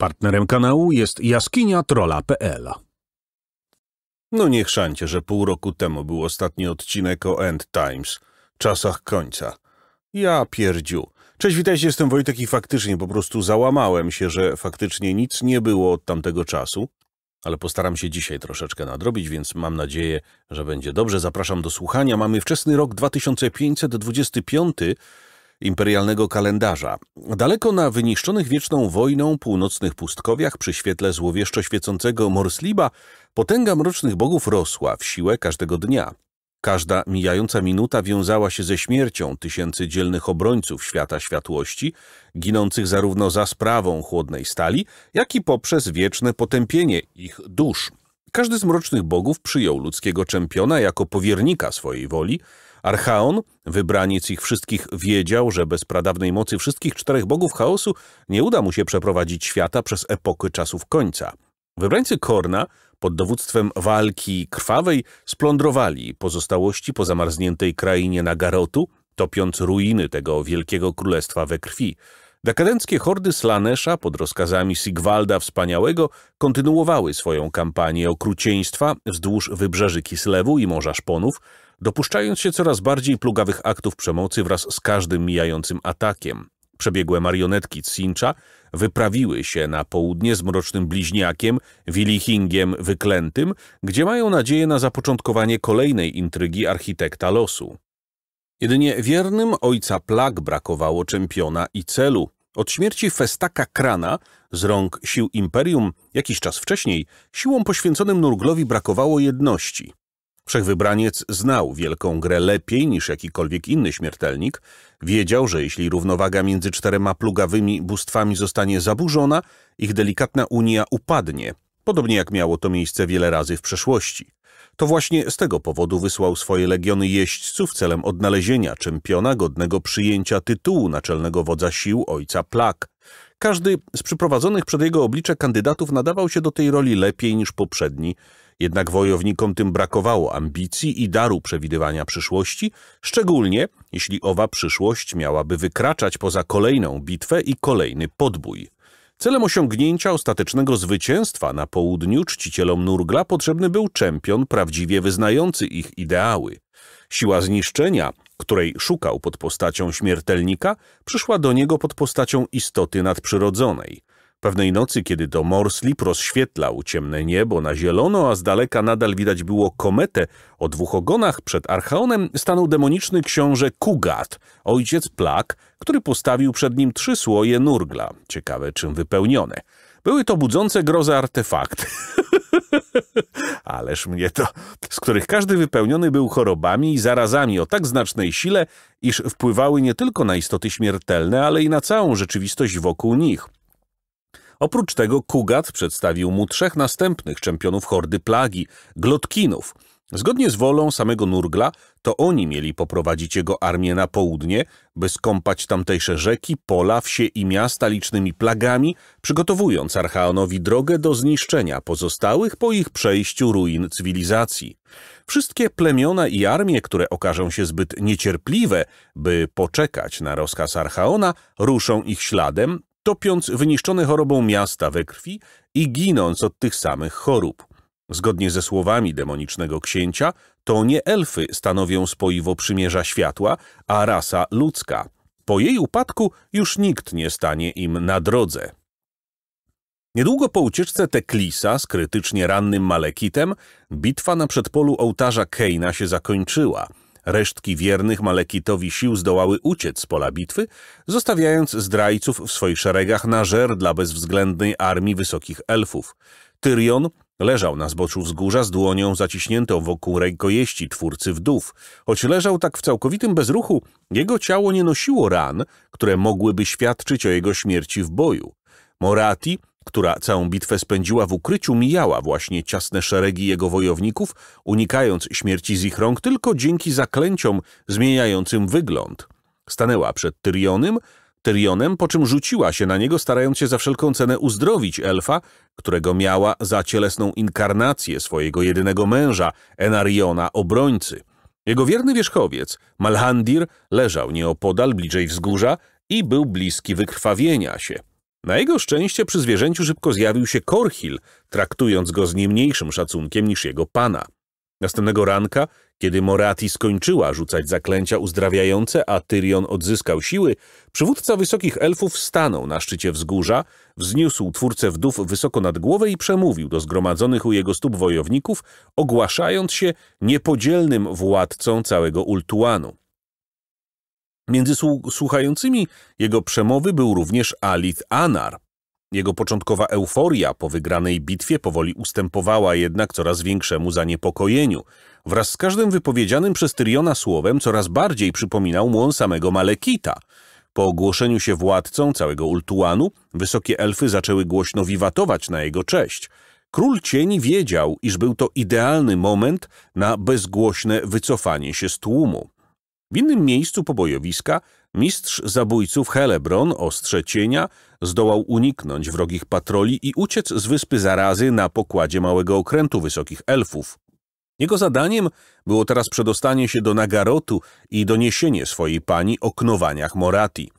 Partnerem kanału jest jaskiniatrola.pl. No niech szancie, że pół roku temu był ostatni odcinek o End Times, czasach końca. Ja pierdziu. Cześć, witajcie, jestem Wojtek i faktycznie po prostu załamałem się, że faktycznie nic nie było od tamtego czasu, ale postaram się dzisiaj troszeczkę nadrobić, więc mam nadzieję, że będzie dobrze. Zapraszam do słuchania. Mamy wczesny rok 2525, imperialnego kalendarza. Daleko na wyniszczonych wieczną wojną północnych pustkowiach przy świetle złowieszczo świecącego morsliba potęga mrocznych bogów rosła w siłę każdego dnia. Każda mijająca minuta wiązała się ze śmiercią tysięcy dzielnych obrońców świata światłości, ginących zarówno za sprawą chłodnej stali, jak i poprzez wieczne potępienie ich dusz. Każdy z mrocznych bogów przyjął ludzkiego czempiona jako powiernika swojej woli, Archaon, wybraniec ich wszystkich, wiedział, że bez pradawnej mocy wszystkich czterech bogów chaosu nie uda mu się przeprowadzić świata przez epokę czasów końca. Wybrańcy Korna pod dowództwem walki krwawej splądrowali pozostałości po zamarzniętej krainie Nagarotu, topiąc ruiny tego wielkiego królestwa we krwi – Dekadenckie hordy Slanesza pod rozkazami Sigwalda Wspaniałego kontynuowały swoją kampanię okrucieństwa wzdłuż wybrzeży Kislewu i Morza Szponów, dopuszczając się coraz bardziej plugawych aktów przemocy wraz z każdym mijającym atakiem. Przebiegłe marionetki Cincha wyprawiły się na południe z Mrocznym Bliźniakiem, Willichingiem Wyklętym, gdzie mają nadzieję na zapoczątkowanie kolejnej intrygi architekta losu. Jedynie wiernym ojca plag brakowało czempiona i celu. Od śmierci Festaka Krana z rąk sił Imperium jakiś czas wcześniej siłom poświęconym Nurglowi brakowało jedności. Wszechwybraniec znał wielką grę lepiej niż jakikolwiek inny śmiertelnik. Wiedział, że jeśli równowaga między czterema plugawymi bóstwami zostanie zaburzona, ich delikatna unia upadnie, podobnie jak miało to miejsce wiele razy w przeszłości. To właśnie z tego powodu wysłał swoje legiony jeźdźców celem odnalezienia czempiona godnego przyjęcia tytułu naczelnego wodza sił ojca Plak. Każdy z przyprowadzonych przed jego oblicze kandydatów nadawał się do tej roli lepiej niż poprzedni, jednak wojownikom tym brakowało ambicji i daru przewidywania przyszłości, szczególnie jeśli owa przyszłość miałaby wykraczać poza kolejną bitwę i kolejny podbój. Celem osiągnięcia ostatecznego zwycięstwa na południu czcicielom Nurgla potrzebny był czempion prawdziwie wyznający ich ideały. Siła zniszczenia, której szukał pod postacią śmiertelnika, przyszła do niego pod postacią istoty nadprzyrodzonej. Pewnej nocy, kiedy to Morslip rozświetlał ciemne niebo na zielono, a z daleka nadal widać było kometę o dwóch ogonach, przed Archaonem stanął demoniczny książę Kugat, ojciec Plak, który postawił przed nim trzy słoje nurgla, ciekawe czym wypełnione. Były to budzące grozę artefakty. Ależ mnie to, z których każdy wypełniony był chorobami i zarazami o tak znacznej sile, iż wpływały nie tylko na istoty śmiertelne, ale i na całą rzeczywistość wokół nich – Oprócz tego Kugat przedstawił mu trzech następnych czempionów hordy plagi, Glotkinów. Zgodnie z wolą samego Nurgla, to oni mieli poprowadzić jego armię na południe, by skąpać tamtejsze rzeki, pola, wsie i miasta licznymi plagami, przygotowując Archaonowi drogę do zniszczenia pozostałych po ich przejściu ruin cywilizacji. Wszystkie plemiona i armie, które okażą się zbyt niecierpliwe, by poczekać na rozkaz Archaona, ruszą ich śladem, topiąc wyniszczone chorobą miasta we krwi i ginąc od tych samych chorób. Zgodnie ze słowami demonicznego księcia, to nie elfy stanowią spoiwo przymierza światła, a rasa ludzka. Po jej upadku już nikt nie stanie im na drodze. Niedługo po ucieczce Teklisa z krytycznie rannym Malekitem, bitwa na przedpolu ołtarza Keina się zakończyła – Resztki wiernych Malekitowi sił zdołały uciec z pola bitwy, zostawiając zdrajców w swoich szeregach na żer dla bezwzględnej armii wysokich elfów. Tyrion leżał na zboczu wzgórza z dłonią zaciśniętą wokół rękojeści twórcy wdów. Choć leżał tak w całkowitym bezruchu, jego ciało nie nosiło ran, które mogłyby świadczyć o jego śmierci w boju. Morati która całą bitwę spędziła w ukryciu, mijała właśnie ciasne szeregi jego wojowników, unikając śmierci z ich rąk tylko dzięki zaklęciom zmieniającym wygląd. Stanęła przed Tyrionem, Tyrionem, po czym rzuciła się na niego, starając się za wszelką cenę uzdrowić elfa, którego miała za cielesną inkarnację swojego jedynego męża, Enariona, obrońcy. Jego wierny wierzchowiec, Malhandir, leżał nieopodal, bliżej wzgórza i był bliski wykrwawienia się – na jego szczęście przy zwierzęciu szybko zjawił się Korhil, traktując go z nie mniejszym szacunkiem niż jego pana. Następnego ranka, kiedy Morati skończyła rzucać zaklęcia uzdrawiające, a Tyrion odzyskał siły, przywódca wysokich elfów stanął na szczycie wzgórza, wzniósł twórcę wdów wysoko nad głowę i przemówił do zgromadzonych u jego stóp wojowników, ogłaszając się niepodzielnym władcą całego Ultuanu. Między słuchającymi jego przemowy był również Alith Anar. Jego początkowa euforia po wygranej bitwie powoli ustępowała jednak coraz większemu zaniepokojeniu. Wraz z każdym wypowiedzianym przez Tyriona słowem coraz bardziej przypominał mu on samego Malekita. Po ogłoszeniu się władcą całego Ultuanu, wysokie elfy zaczęły głośno wiwatować na jego cześć. Król Cieni wiedział, iż był to idealny moment na bezgłośne wycofanie się z tłumu. W innym miejscu pobojowiska mistrz zabójców Helebron, ostrze zdołał uniknąć wrogich patroli i uciec z wyspy zarazy na pokładzie małego okrętu wysokich elfów. Jego zadaniem było teraz przedostanie się do Nagarotu i doniesienie swojej pani o knowaniach Morati.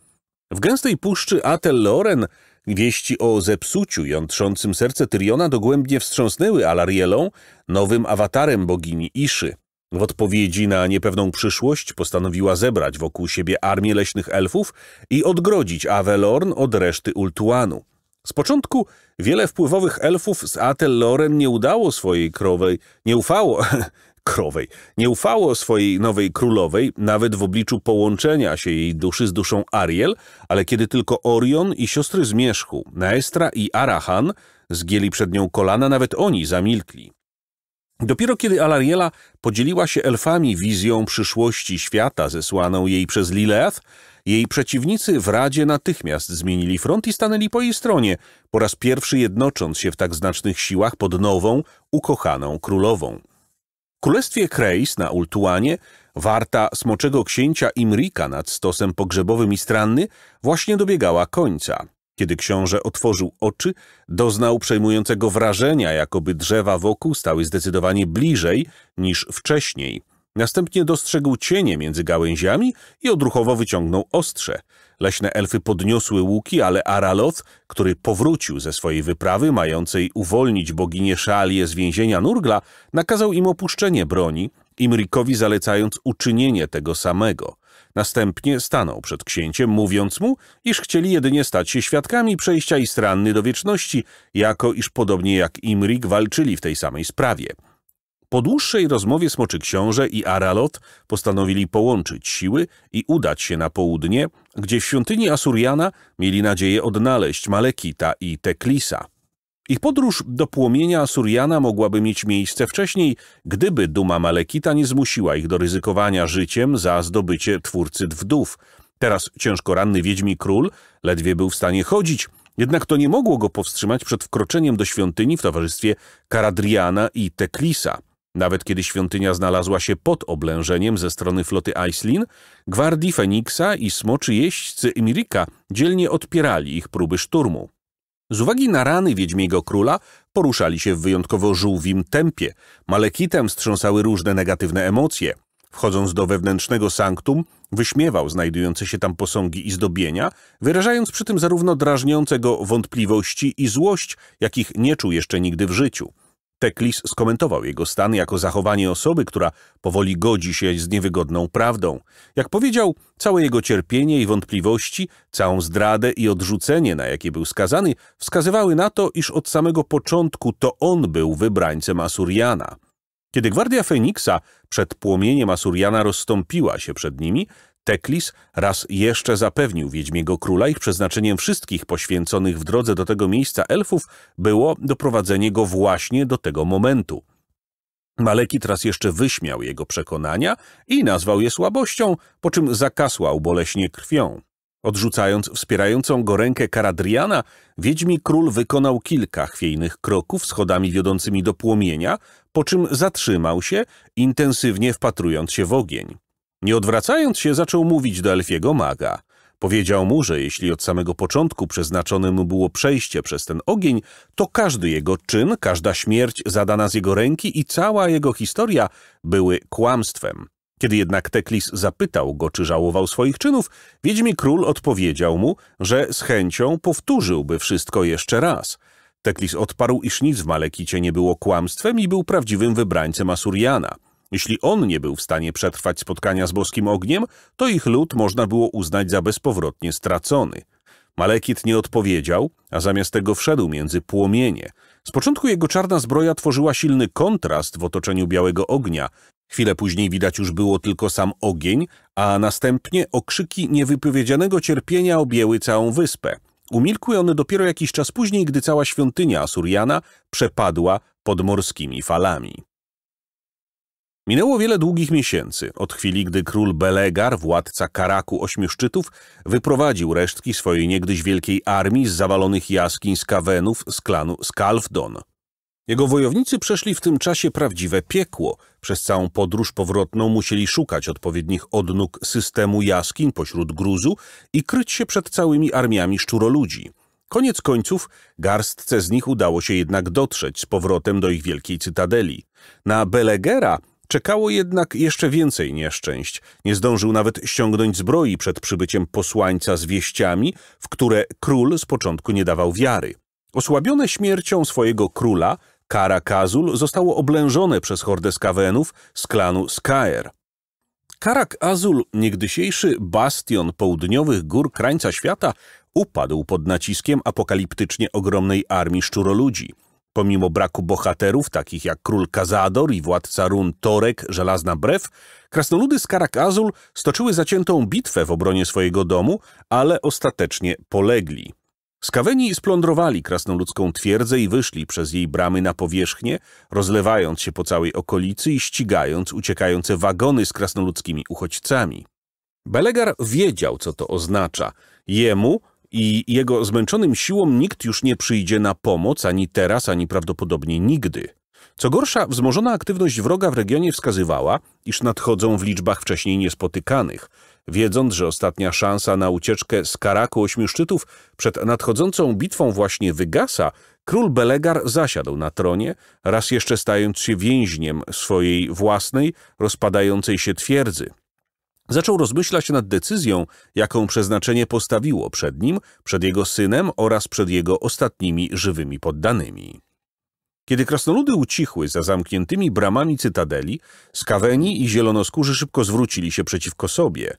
W gęstej puszczy Atel Loren wieści o zepsuciu jątrzącym serce Tyriona dogłębnie wstrząsnęły Alarielą, nowym awatarem bogini Iszy. W odpowiedzi na niepewną przyszłość postanowiła zebrać wokół siebie armię leśnych elfów i odgrodzić Avelorn od reszty Ultuanu. Z początku wiele wpływowych elfów z Atellorem nie udało swojej krowej, nie ufało, krowej, nie ufało swojej nowej królowej, nawet w obliczu połączenia się jej duszy z duszą Ariel, ale kiedy tylko Orion i siostry Zmierzchu, Naestra i Arahan zgięli przed nią kolana, nawet oni zamilkli. Dopiero kiedy Alariela podzieliła się elfami wizją przyszłości świata zesłaną jej przez Lileth, jej przeciwnicy w Radzie natychmiast zmienili front i stanęli po jej stronie, po raz pierwszy jednocząc się w tak znacznych siłach pod nową, ukochaną królową. W Królestwie Kreis na Ultuanie warta smoczego księcia Imrika nad stosem pogrzebowym i stranny właśnie dobiegała końca. Kiedy książę otworzył oczy, doznał przejmującego wrażenia, jakoby drzewa wokół stały zdecydowanie bliżej niż wcześniej. Następnie dostrzegł cienie między gałęziami i odruchowo wyciągnął ostrze. Leśne elfy podniosły łuki, ale Araloth, który powrócił ze swojej wyprawy, mającej uwolnić boginię Szalię z więzienia Nurgla, nakazał im opuszczenie broni, Imrikowi zalecając uczynienie tego samego. Następnie stanął przed księciem, mówiąc mu, iż chcieli jedynie stać się świadkami przejścia stranny do wieczności, jako iż podobnie jak Imrik walczyli w tej samej sprawie. Po dłuższej rozmowie Smoczy Książę i Aralot postanowili połączyć siły i udać się na południe, gdzie w świątyni Asuriana mieli nadzieję odnaleźć Malekita i Teklisa. Ich podróż do płomienia Suriana mogłaby mieć miejsce wcześniej, gdyby duma Malekita nie zmusiła ich do ryzykowania życiem za zdobycie twórcy wdów. Teraz ciężko ranny wiedźmi król ledwie był w stanie chodzić, jednak to nie mogło go powstrzymać przed wkroczeniem do świątyni w towarzystwie Karadriana i Teklisa. Nawet kiedy świątynia znalazła się pod oblężeniem ze strony floty Aislin, gwardii Feniksa i smoczy jeźdźcy Imirika dzielnie odpierali ich próby szturmu. Z uwagi na rany Wiedźmiego Króla poruszali się w wyjątkowo żółwim tempie. Malekitem strząsały różne negatywne emocje. Wchodząc do wewnętrznego sanktum, wyśmiewał znajdujące się tam posągi i zdobienia, wyrażając przy tym zarówno drażniące go wątpliwości i złość, jakich nie czuł jeszcze nigdy w życiu. Teklis skomentował jego stan jako zachowanie osoby, która powoli godzi się z niewygodną prawdą. Jak powiedział, całe jego cierpienie i wątpliwości, całą zdradę i odrzucenie, na jakie był skazany, wskazywały na to, iż od samego początku to on był wybrańcem Asuriana. Kiedy Gwardia Feniksa przed płomieniem Asuriana rozstąpiła się przed nimi, Teklis raz jeszcze zapewnił Wiedźmiego Króla, ich przeznaczeniem wszystkich poświęconych w drodze do tego miejsca elfów było doprowadzenie go właśnie do tego momentu. Malekit raz jeszcze wyśmiał jego przekonania i nazwał je słabością, po czym zakasłał boleśnie krwią. Odrzucając wspierającą go rękę Karadriana, Wiedźmi Król wykonał kilka chwiejnych kroków schodami wiodącymi do płomienia, po czym zatrzymał się, intensywnie wpatrując się w ogień. Nie odwracając się, zaczął mówić do Elfiego maga. Powiedział mu, że jeśli od samego początku przeznaczone mu było przejście przez ten ogień, to każdy jego czyn, każda śmierć zadana z jego ręki i cała jego historia były kłamstwem. Kiedy jednak Teklis zapytał go, czy żałował swoich czynów, Wiedźmi Król odpowiedział mu, że z chęcią powtórzyłby wszystko jeszcze raz. Teklis odparł, iż nic w Malekicie nie było kłamstwem i był prawdziwym wybrańcem Asuriana – jeśli on nie był w stanie przetrwać spotkania z boskim ogniem, to ich lud można było uznać za bezpowrotnie stracony. Malekit nie odpowiedział, a zamiast tego wszedł między płomienie. Z początku jego czarna zbroja tworzyła silny kontrast w otoczeniu białego ognia. Chwilę później widać już było tylko sam ogień, a następnie okrzyki niewypowiedzianego cierpienia objęły całą wyspę. Umilkły one dopiero jakiś czas później, gdy cała świątynia Asuriana przepadła pod morskimi falami. Minęło wiele długich miesięcy, od chwili gdy król Belegar, władca Karaku ośmiu szczytów, wyprowadził resztki swojej niegdyś wielkiej armii z zawalonych jaskiń Kavenów z klanu Skalfdon. Jego wojownicy przeszli w tym czasie prawdziwe piekło. Przez całą podróż powrotną musieli szukać odpowiednich odnóg systemu jaskiń pośród gruzu i kryć się przed całymi armiami szczuroludzi. Koniec końców garstce z nich udało się jednak dotrzeć z powrotem do ich wielkiej cytadeli. Na Belegera Czekało jednak jeszcze więcej nieszczęść. Nie zdążył nawet ściągnąć zbroi przed przybyciem posłańca z wieściami, w które król z początku nie dawał wiary. Osłabione śmiercią swojego króla, Kara Kazul zostało oblężone przez hordę skawenów z klanu Skaer. Karak Azul, niegdysiejszy bastion południowych gór krańca świata, upadł pod naciskiem apokaliptycznie ogromnej armii szczuroludzi – Pomimo braku bohaterów, takich jak król Kazador i władca run Torek, Żelazna Brew, krasnoludy z Karak Azul stoczyły zaciętą bitwę w obronie swojego domu, ale ostatecznie polegli. Skaweni splądrowali krasnoludzką twierdzę i wyszli przez jej bramy na powierzchnię, rozlewając się po całej okolicy i ścigając uciekające wagony z krasnoludzkimi uchodźcami. Belegar wiedział, co to oznacza. Jemu, i jego zmęczonym siłom nikt już nie przyjdzie na pomoc ani teraz, ani prawdopodobnie nigdy. Co gorsza, wzmożona aktywność wroga w regionie wskazywała, iż nadchodzą w liczbach wcześniej niespotykanych. Wiedząc, że ostatnia szansa na ucieczkę z Karaku Ośmiu Szczytów przed nadchodzącą bitwą właśnie wygasa, król Belegar zasiadł na tronie, raz jeszcze stając się więźniem swojej własnej, rozpadającej się twierdzy. Zaczął rozmyślać nad decyzją, jaką przeznaczenie postawiło przed nim, przed jego synem oraz przed jego ostatnimi żywymi poddanymi. Kiedy krasnoludy ucichły za zamkniętymi bramami cytadeli, skaweni i zielonoskórzy szybko zwrócili się przeciwko sobie.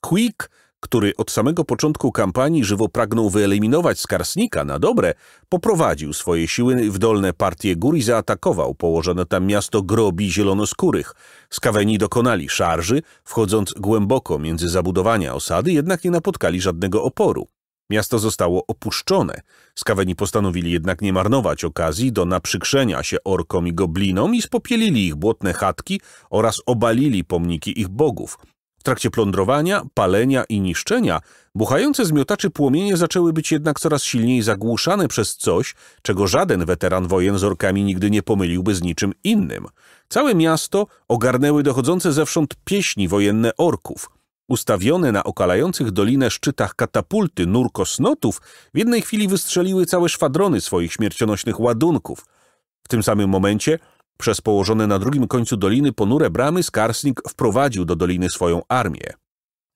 Quick który od samego początku kampanii żywo pragnął wyeliminować Skarsnika na dobre, poprowadził swoje siły w dolne partie gór i zaatakował położone tam miasto grobi zielonoskórych. Skaweni dokonali szarży, wchodząc głęboko między zabudowania osady, jednak nie napotkali żadnego oporu. Miasto zostało opuszczone. Skaweni postanowili jednak nie marnować okazji do naprzykrzenia się orkom i goblinom i spopielili ich błotne chatki oraz obalili pomniki ich bogów trakcie plądrowania, palenia i niszczenia buchające miotaczy płomienie zaczęły być jednak coraz silniej zagłuszane przez coś, czego żaden weteran wojen z orkami nigdy nie pomyliłby z niczym innym. Całe miasto ogarnęły dochodzące zewsząd pieśni wojenne orków – Ustawione na okalających dolinę szczytach katapulty nurkosnotów w jednej chwili wystrzeliły całe szwadrony swoich śmiercionośnych ładunków. W tym samym momencie przez położone na drugim końcu doliny ponure bramy Skarsnik wprowadził do doliny swoją armię.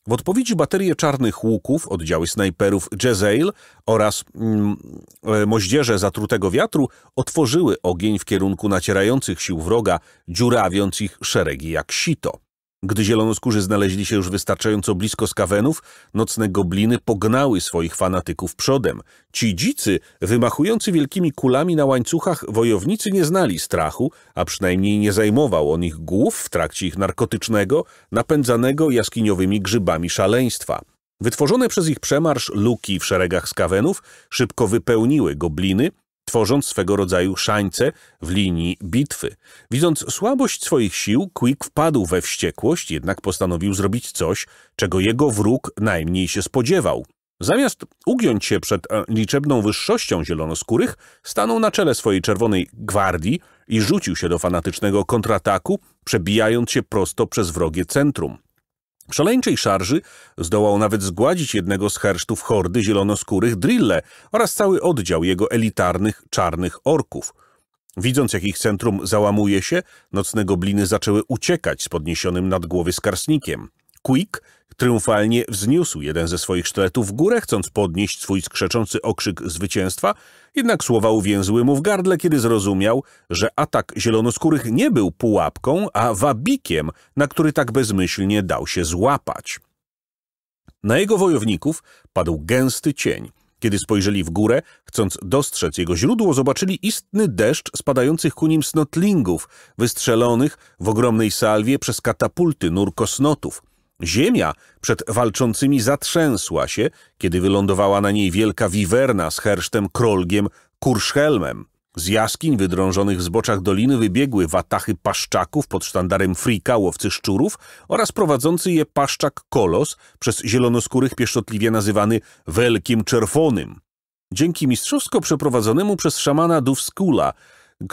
W odpowiedzi baterie czarnych łuków, oddziały snajperów Jezail oraz mm, e, moździerze zatrutego wiatru otworzyły ogień w kierunku nacierających sił wroga, dziurawiąc ich szeregi jak sito. Gdy zielonoskórzy znaleźli się już wystarczająco blisko skawenów, nocne gobliny pognały swoich fanatyków przodem. Ci dzicy, wymachujący wielkimi kulami na łańcuchach, wojownicy nie znali strachu, a przynajmniej nie zajmował on ich głów w trakcie ich narkotycznego, napędzanego jaskiniowymi grzybami szaleństwa. Wytworzone przez ich przemarsz luki w szeregach skawenów szybko wypełniły gobliny, tworząc swego rodzaju szańce w linii bitwy. Widząc słabość swoich sił, Quick wpadł we wściekłość, jednak postanowił zrobić coś, czego jego wróg najmniej się spodziewał. Zamiast ugiąć się przed e, liczebną wyższością zielonoskórych, stanął na czele swojej czerwonej gwardii i rzucił się do fanatycznego kontrataku, przebijając się prosto przez wrogie centrum. W szaleńczej szarży zdołał nawet zgładzić jednego z hersztów hordy zielonoskórych drille oraz cały oddział jego elitarnych czarnych orków. Widząc, jak ich centrum załamuje się, nocne gobliny zaczęły uciekać z podniesionym nad głowy skarstnikiem. Quick Triumfalnie wzniósł jeden ze swoich sztyletów w górę, chcąc podnieść swój skrzeczący okrzyk zwycięstwa, jednak słowa uwięzły mu w gardle, kiedy zrozumiał, że atak zielonoskórych nie był pułapką, a wabikiem, na który tak bezmyślnie dał się złapać. Na jego wojowników padł gęsty cień. Kiedy spojrzeli w górę, chcąc dostrzec jego źródło, zobaczyli istny deszcz spadających ku nim snotlingów, wystrzelonych w ogromnej salwie przez katapulty nurkosnotów. Ziemia przed walczącymi zatrzęsła się, kiedy wylądowała na niej wielka wiwerna z hersztem krolgiem Kurszhelmem. Z jaskiń wydrążonych w zboczach doliny wybiegły watachy paszczaków pod sztandarem frika łowcy szczurów oraz prowadzący je paszczak kolos, przez zielonoskórych pieszczotliwie nazywany Wielkim Czerwonym. Dzięki mistrzowsko przeprowadzonemu przez szamana Duwskula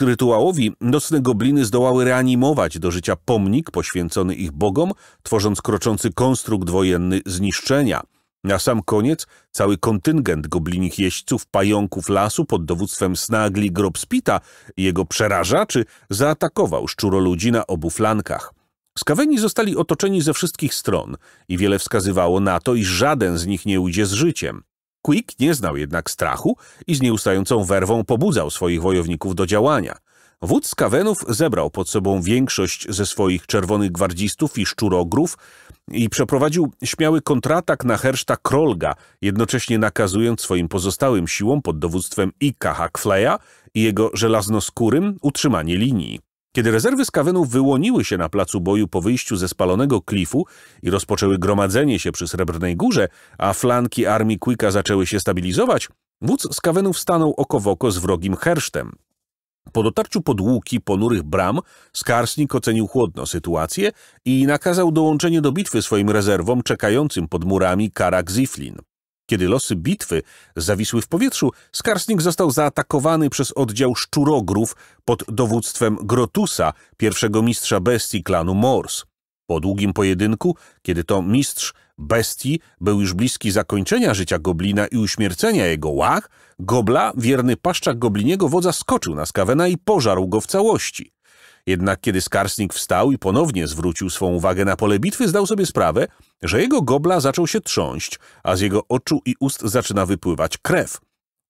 rytuałowi nocne gobliny zdołały reanimować do życia pomnik poświęcony ich bogom, tworząc kroczący konstrukt wojenny zniszczenia. Na sam koniec cały kontyngent goblinich jeźdźców, pająków lasu pod dowództwem Snagli Grobspita i jego przerażaczy zaatakował szczuroludzi na obu flankach. Skaweni zostali otoczeni ze wszystkich stron i wiele wskazywało na to, iż żaden z nich nie ujdzie z życiem. Quick nie znał jednak strachu i z nieustającą werwą pobudzał swoich wojowników do działania. Wódz Kawenów zebrał pod sobą większość ze swoich czerwonych gwardzistów i szczurogrów i przeprowadził śmiały kontratak na herszta Krolga, jednocześnie nakazując swoim pozostałym siłom pod dowództwem Ika Hackfleya i jego żelaznoskórym utrzymanie linii. Kiedy rezerwy Skawenu wyłoniły się na placu boju po wyjściu ze spalonego klifu i rozpoczęły gromadzenie się przy Srebrnej Górze, a flanki armii Quicka zaczęły się stabilizować, wódz Skawenów stanął oko w oko z wrogim hersztem. Po dotarciu pod łuki ponurych bram, Skarsnik ocenił chłodno sytuację i nakazał dołączenie do bitwy swoim rezerwom czekającym pod murami Karak Ziflin. Kiedy losy bitwy zawisły w powietrzu, Skarsnik został zaatakowany przez oddział szczurogrów pod dowództwem Grotusa, pierwszego mistrza bestii klanu Mors. Po długim pojedynku, kiedy to mistrz bestii był już bliski zakończenia życia goblina i uśmiercenia jego łach, gobla, wierny paszczak gobliniego wodza, skoczył na skawena i pożarł go w całości. Jednak kiedy Skarsnik wstał i ponownie zwrócił swą uwagę na pole bitwy, zdał sobie sprawę, że jego gobla zaczął się trząść, a z jego oczu i ust zaczyna wypływać krew.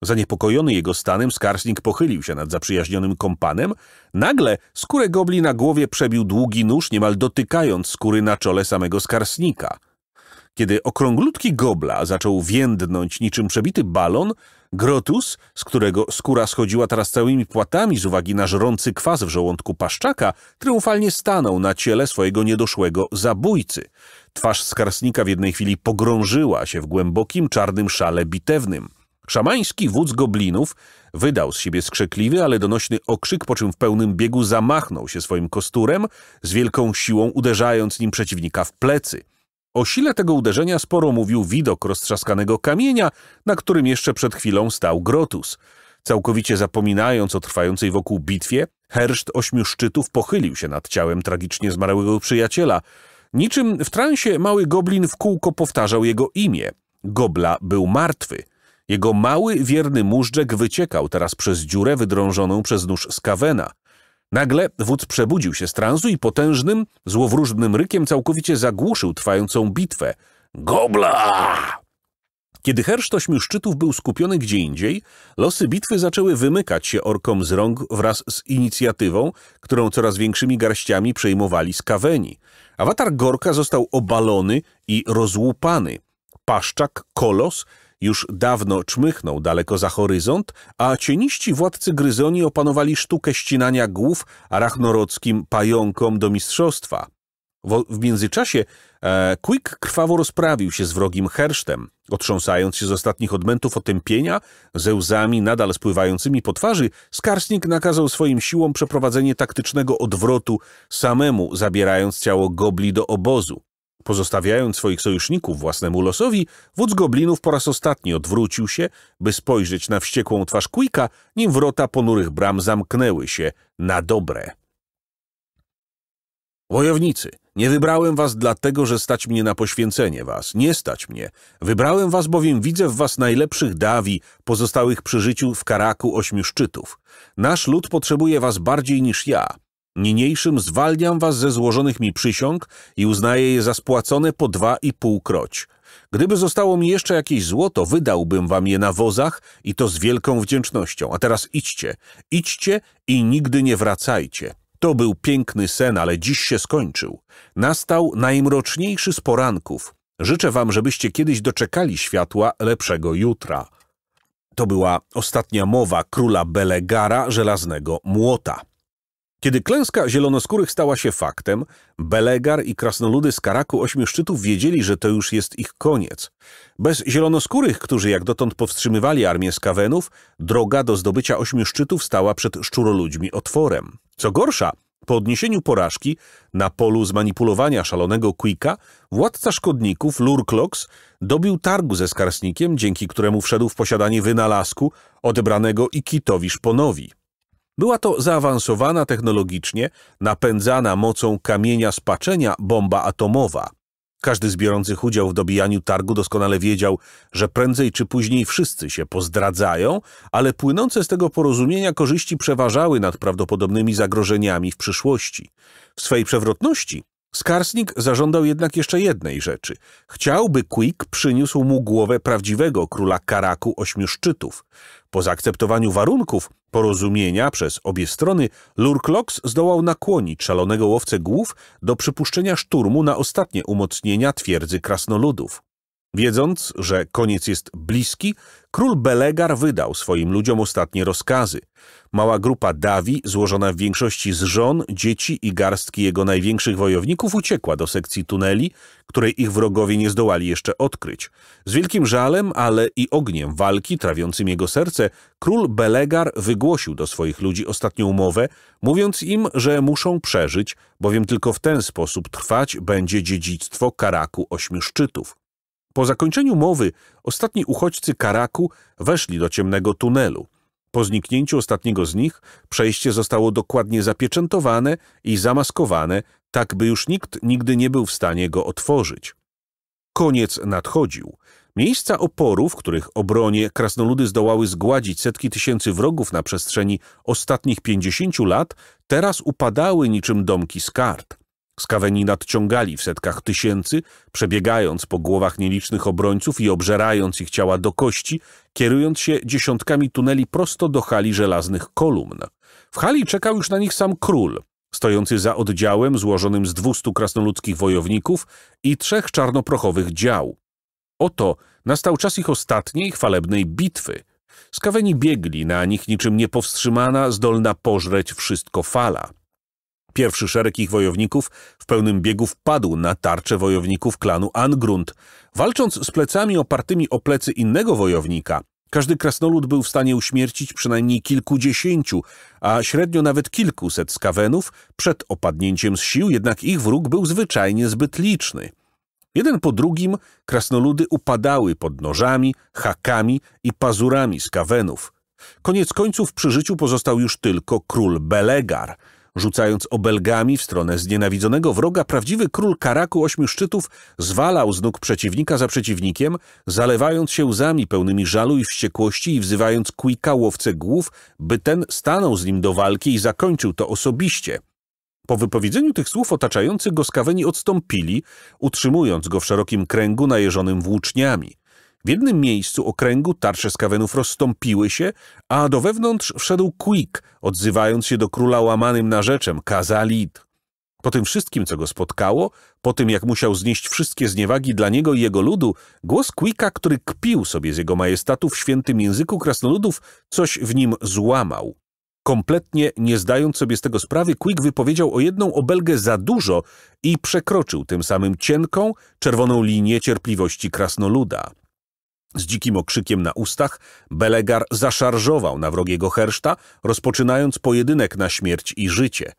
Zaniepokojony jego stanem, Skarsnik pochylił się nad zaprzyjaźnionym kompanem. Nagle skórę gobli na głowie przebił długi nóż, niemal dotykając skóry na czole samego Skarsnika – kiedy okrąglutki gobla zaczął więdnąć niczym przebity balon, Grotus, z którego skóra schodziła teraz całymi płatami z uwagi na żrący kwas w żołądku paszczaka, triumfalnie stanął na ciele swojego niedoszłego zabójcy. Twarz skarsnika w jednej chwili pogrążyła się w głębokim, czarnym szale bitewnym. Szamański wódz goblinów wydał z siebie skrzekliwy, ale donośny okrzyk, po czym w pełnym biegu zamachnął się swoim kosturem, z wielką siłą uderzając nim przeciwnika w plecy – o sile tego uderzenia sporo mówił widok roztrzaskanego kamienia, na którym jeszcze przed chwilą stał Grotus. Całkowicie zapominając o trwającej wokół bitwie, herszt ośmiu szczytów pochylił się nad ciałem tragicznie zmarłego przyjaciela. Niczym w transie mały goblin w kółko powtarzał jego imię. Gobla był martwy. Jego mały, wierny móżdżek wyciekał teraz przez dziurę wydrążoną przez nóż Skavena. Nagle wódz przebudził się z transu i potężnym, złowróżnym rykiem całkowicie zagłuszył trwającą bitwę. Gobla! Kiedy hersz ośmiu szczytów był skupiony gdzie indziej, losy bitwy zaczęły wymykać się orkom z rąk wraz z inicjatywą, którą coraz większymi garściami przejmowali kaweni. Awatar Gorka został obalony i rozłupany. Paszczak, kolos już dawno czmychnął daleko za horyzont, a cieniści władcy gryzoni opanowali sztukę ścinania głów rachnorodzkim pająkom do mistrzostwa. W, międzyczasie e, Quick krwawo rozprawił się z wrogim hersztem, otrząsając się z ostatnich odmętów otępienia, ze łzami nadal spływającymi po twarzy, Skarsnik nakazał swoim siłom przeprowadzenie taktycznego odwrotu, samemu zabierając ciało gobli do obozu. Pozostawiając swoich sojuszników własnemu losowi, wódz goblinów po raz ostatni odwrócił się, by spojrzeć na wściekłą twarz Quicka, nim wrota ponurych bram zamknęły się na dobre. Wojownicy, nie wybrałem was dlatego, że stać mnie na poświęcenie was. Nie stać mnie. Wybrałem was, bowiem widzę w was najlepszych dawi pozostałych przy życiu w karaku ośmiu szczytów. Nasz lud potrzebuje was bardziej niż ja. Niniejszym zwalniam was ze złożonych mi przysiąg i uznaję je za spłacone po dwa i pół kroć. Gdyby zostało mi jeszcze jakieś złoto, wydałbym wam je na wozach i to z wielką wdzięcznością. A teraz idźcie, idźcie i nigdy nie wracajcie. To był piękny sen, ale dziś się skończył. Nastał najmroczniejszy z poranków. Życzę wam, żebyście kiedyś doczekali światła lepszego jutra. To była ostatnia mowa króla Belegara żelaznego młota. Kiedy klęska zielonoskórych stała się faktem, Belegar i krasnoludy z Karaku Ośmiu Szczytów wiedzieli, że to już jest ich koniec. Bez zielonoskórych, którzy jak dotąd powstrzymywali armię skawenów, droga do zdobycia Ośmiu Szczytów stała przed szczuroludźmi otworem. Co gorsza, po odniesieniu porażki na polu zmanipulowania szalonego Quika, władca szkodników Lurklox dobił targu ze Skarsnikiem, dzięki któremu wszedł w posiadanie wynalazku odebranego Ikitowi Szponowi. Była to zaawansowana technologicznie, napędzana mocą kamienia spaczenia bomba atomowa. Każdy z biorących udział w dobijaniu targu doskonale wiedział, że prędzej czy później wszyscy się pozdradzają, ale płynące z tego porozumienia korzyści przeważały nad prawdopodobnymi zagrożeniami w przyszłości. W swej przewrotności Skarsnik zażądał jednak jeszcze jednej rzeczy. Chciałby Quick przyniósł mu głowę prawdziwego króla Karaku Ośmiu Szczytów. Po zaakceptowaniu warunków porozumienia przez obie strony, Lurklox zdołał nakłonić szalonego łowcę głów do przypuszczenia szturmu na ostatnie umocnienia twierdzy krasnoludów. Wiedząc, że koniec jest bliski, król Belegar wydał swoim ludziom ostatnie rozkazy. Mała grupa Dawi, złożona w większości z żon, dzieci i garstki jego największych wojowników, uciekła do sekcji tuneli, której ich wrogowie nie zdołali jeszcze odkryć. Z wielkim żalem, ale i ogniem walki trawiącym jego serce, król Belegar wygłosił do swoich ludzi ostatnią umowę, mówiąc im, że muszą przeżyć, bowiem tylko w ten sposób trwać będzie dziedzictwo Karaku Ośmiu Szczytów. Po zakończeniu mowy ostatni uchodźcy Karaku weszli do ciemnego tunelu. Po zniknięciu ostatniego z nich przejście zostało dokładnie zapieczętowane i zamaskowane, tak by już nikt nigdy nie był w stanie go otworzyć. Koniec nadchodził. Miejsca oporu, w których obronie krasnoludy zdołały zgładzić setki tysięcy wrogów na przestrzeni ostatnich pięćdziesięciu lat, teraz upadały niczym domki z kart. Skaweni nadciągali w setkach tysięcy, przebiegając po głowach nielicznych obrońców i obżerając ich ciała do kości, kierując się dziesiątkami tuneli prosto do hali żelaznych kolumn. W hali czekał już na nich sam król, stojący za oddziałem złożonym z dwustu krasnoludzkich wojowników i trzech czarnoprochowych dział. Oto nastał czas ich ostatniej, chwalebnej bitwy. Skaweni biegli na nich niczym niepowstrzymana, zdolna pożreć wszystko fala – Pierwszy szereg ich wojowników w pełnym biegu wpadł na tarczę wojowników klanu Angrunt. Walcząc z plecami opartymi o plecy innego wojownika, każdy krasnolud był w stanie uśmiercić przynajmniej kilkudziesięciu, a średnio nawet kilkuset skawenów przed opadnięciem z sił, jednak ich wróg był zwyczajnie zbyt liczny. Jeden po drugim krasnoludy upadały pod nożami, hakami i pazurami skawenów. Koniec końców przy życiu pozostał już tylko król Belegar – Rzucając obelgami w stronę znienawidzonego wroga, prawdziwy król Karaku Ośmiu Szczytów zwalał z nóg przeciwnika za przeciwnikiem, zalewając się łzami pełnymi żalu i wściekłości i wzywając Quicka łowcę głów, by ten stanął z nim do walki i zakończył to osobiście. Po wypowiedzeniu tych słów otaczający go skaweni odstąpili, utrzymując go w szerokim kręgu najeżonym włóczniami. W jednym miejscu okręgu tarcze skawenów rozstąpiły się, a do wewnątrz wszedł Quick, odzywając się do króla łamanym narzeczem, Kazalid. Po tym wszystkim, co go spotkało, po tym jak musiał znieść wszystkie zniewagi dla niego i jego ludu, głos Quicka, który kpił sobie z jego majestatu w świętym języku krasnoludów, coś w nim złamał. Kompletnie nie zdając sobie z tego sprawy, Quick wypowiedział o jedną obelgę za dużo i przekroczył tym samym cienką, czerwoną linię cierpliwości krasnoluda. Z dzikim okrzykiem na ustach Belegar zaszarżował na wrogiego herszta, rozpoczynając pojedynek na śmierć i życie.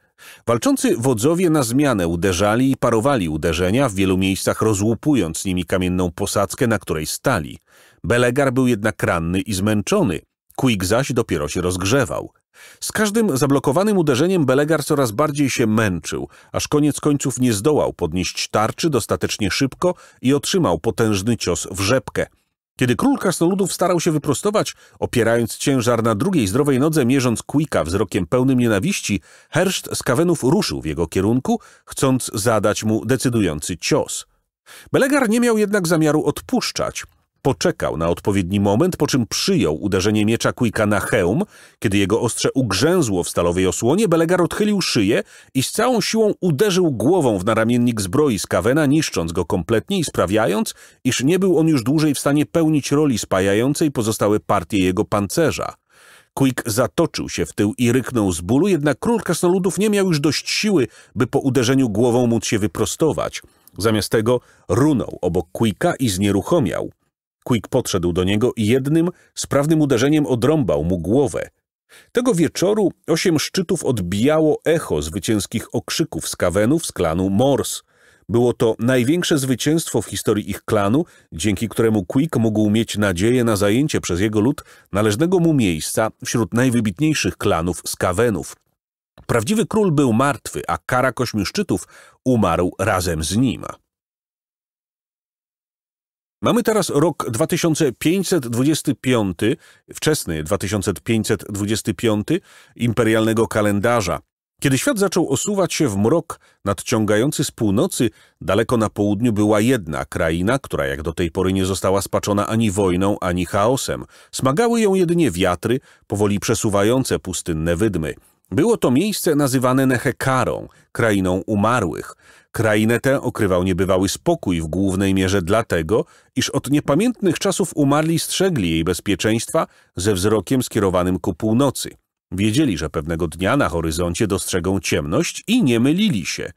Walczący wodzowie na zmianę uderzali i parowali uderzenia, w wielu miejscach rozłupując nimi kamienną posadzkę, na której stali. Belegar był jednak ranny i zmęczony, Quick zaś dopiero się rozgrzewał. Z każdym zablokowanym uderzeniem Belegar coraz bardziej się męczył, aż koniec końców nie zdołał podnieść tarczy dostatecznie szybko i otrzymał potężny cios w rzepkę – kiedy król krasnoludów starał się wyprostować, opierając ciężar na drugiej zdrowej nodze, mierząc Quicka wzrokiem pełnym nienawiści, herszt z kawenów ruszył w jego kierunku, chcąc zadać mu decydujący cios. Belegar nie miał jednak zamiaru odpuszczać. Poczekał na odpowiedni moment, po czym przyjął uderzenie miecza Quicka na hełm. Kiedy jego ostrze ugrzęzło w stalowej osłonie, Belegar odchylił szyję i z całą siłą uderzył głową w naramiennik zbroi Kawena, niszcząc go kompletnie i sprawiając, iż nie był on już dłużej w stanie pełnić roli spajającej pozostałe partie jego pancerza. Quick zatoczył się w tył i ryknął z bólu, jednak król krasnoludów nie miał już dość siły, by po uderzeniu głową móc się wyprostować. Zamiast tego runął obok Quicka i znieruchomiał. Quick podszedł do niego i jednym, sprawnym uderzeniem odrąbał mu głowę. Tego wieczoru osiem szczytów odbijało echo zwycięskich okrzyków z kawenów z klanu Morse. Było to największe zwycięstwo w historii ich klanu, dzięki któremu Quick mógł mieć nadzieję na zajęcie przez jego lud należnego mu miejsca wśród najwybitniejszych klanów z kawenów. Prawdziwy król był martwy, a kara kośmiu szczytów umarł razem z nim. Mamy teraz rok 2525, wczesny 2525 imperialnego kalendarza, kiedy świat zaczął osuwać się w mrok nadciągający z północy, daleko na południu była jedna kraina, która jak do tej pory nie została spaczona ani wojną, ani chaosem. Smagały ją jedynie wiatry, powoli przesuwające pustynne wydmy – było to miejsce nazywane Nehekarą, krainą umarłych. Krainę tę okrywał niebywały spokój w głównej mierze dlatego, iż od niepamiętnych czasów umarli strzegli jej bezpieczeństwa ze wzrokiem skierowanym ku północy. Wiedzieli, że pewnego dnia na horyzoncie dostrzegą ciemność i nie mylili się.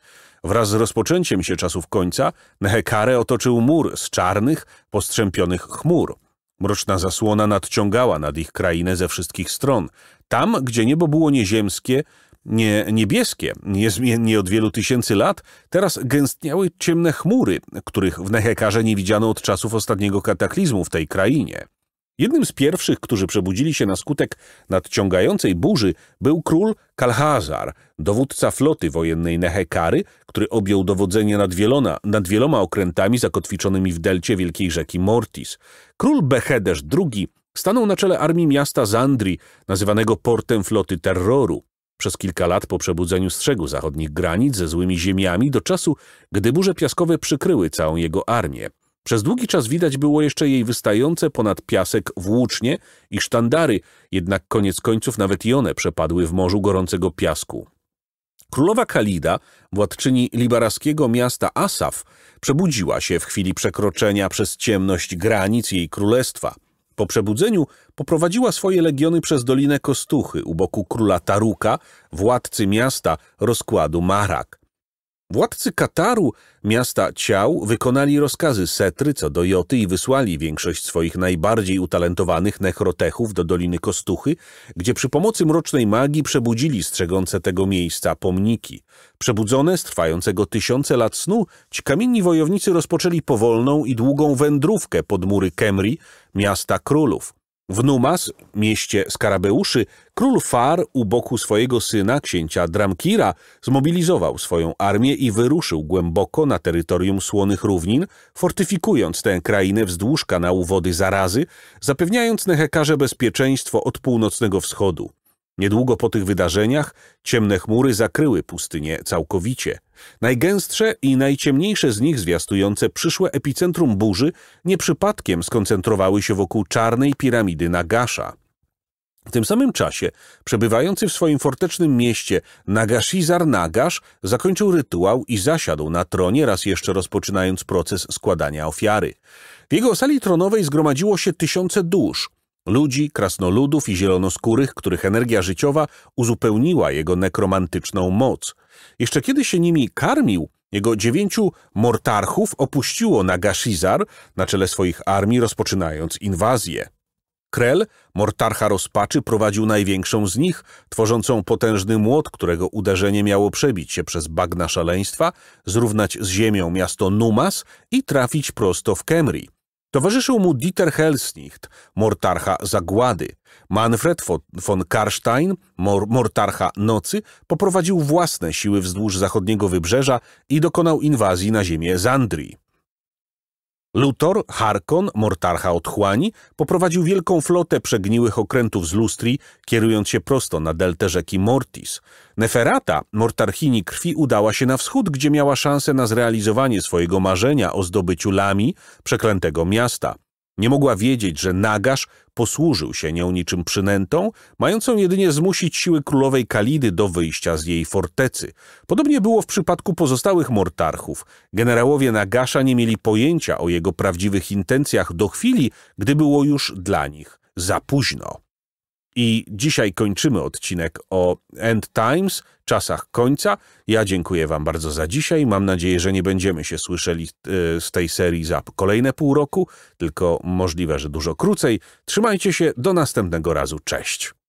Wraz z rozpoczęciem się czasów końca Nehekarę otoczył mur z czarnych, postrzępionych chmur. Mroczna zasłona nadciągała nad ich krainę ze wszystkich stron. Tam, gdzie niebo było nieziemskie, nie niebieskie, niezmiennie od wielu tysięcy lat, teraz gęstniały ciemne chmury, których w Nehekarze nie widziano od czasów ostatniego kataklizmu w tej krainie. Jednym z pierwszych, którzy przebudzili się na skutek nadciągającej burzy, był król Kalhazar, dowódca floty wojennej Nehekary, który objął dowodzenie nad, wielona, nad wieloma okrętami zakotwiczonymi w delcie wielkiej rzeki Mortis. Król Behedesz II stanął na czele armii miasta Zandri, nazywanego portem floty terroru. Przez kilka lat po przebudzeniu strzegu zachodnich granic ze złymi ziemiami do czasu, gdy burze piaskowe przykryły całą jego armię. Przez długi czas widać było jeszcze jej wystające ponad piasek włócznie i sztandary, jednak koniec końców nawet i one przepadły w morzu gorącego piasku. Królowa Kalida, władczyni libaraskiego miasta Asaf, przebudziła się w chwili przekroczenia przez ciemność granic jej królestwa. Po przebudzeniu poprowadziła swoje legiony przez Dolinę Kostuchy u boku króla Taruka, władcy miasta rozkładu Marak. Władcy Kataru, miasta Ciał, wykonali rozkazy Setry co do Joty i wysłali większość swoich najbardziej utalentowanych nechrotechów do Doliny Kostuchy, gdzie przy pomocy mrocznej magii przebudzili strzegące tego miejsca pomniki. Przebudzone z trwającego tysiące lat snu, ci kamienni wojownicy rozpoczęli powolną i długą wędrówkę pod mury Kemri, miasta królów. W Numas, mieście Skarabeuszy, król Far u boku swojego syna, księcia Dramkira, zmobilizował swoją armię i wyruszył głęboko na terytorium Słonych Równin, fortyfikując tę krainę wzdłuż kanału wody Zarazy, zapewniając Nehekarze bezpieczeństwo od północnego wschodu. Niedługo po tych wydarzeniach ciemne chmury zakryły pustynię całkowicie. Najgęstsze i najciemniejsze z nich zwiastujące przyszłe epicentrum burzy nieprzypadkiem skoncentrowały się wokół czarnej piramidy Nagasza. W tym samym czasie przebywający w swoim fortecznym mieście Nagashizar Nagash zakończył rytuał i zasiadł na tronie, raz jeszcze rozpoczynając proces składania ofiary. W jego sali tronowej zgromadziło się tysiące dusz – ludzi, krasnoludów i zielonoskórych, których energia życiowa uzupełniła jego nekromantyczną moc. Jeszcze kiedy się nimi karmił, jego dziewięciu mortarchów opuściło Nagashizar na czele swoich armii, rozpoczynając inwazję. Krell, mortarcha rozpaczy, prowadził największą z nich, tworzącą potężny młot, którego uderzenie miało przebić się przez bagna szaleństwa, zrównać z ziemią miasto Numas i trafić prosto w Kemri, Towarzyszył mu Dieter Helsnicht, mortarcha zagłady. Manfred von Karstein, mor mortarcha nocy, poprowadził własne siły wzdłuż zachodniego wybrzeża i dokonał inwazji na ziemię Zandrii. Luthor, Harkon, Mortarcha Otchłani poprowadził wielką flotę przegniłych okrętów z lustrii, kierując się prosto na deltę rzeki Mortis. Neferata, Mortarchini krwi, udała się na wschód, gdzie miała szansę na zrealizowanie swojego marzenia o zdobyciu Lami, przeklętego miasta. Nie mogła wiedzieć, że Nagasz posłużył się nią niczym przynętą, mającą jedynie zmusić siły królowej Kalidy do wyjścia z jej fortecy. Podobnie było w przypadku pozostałych mortarchów. Generałowie Nagasza nie mieli pojęcia o jego prawdziwych intencjach do chwili, gdy było już dla nich za późno. I dzisiaj kończymy odcinek o End Times, czasach końca. Ja dziękuję Wam bardzo za dzisiaj. Mam nadzieję, że nie będziemy się słyszeli e, z tej serii za kolejne pół roku, tylko możliwe, że dużo krócej. Trzymajcie się, do następnego razu. Cześć.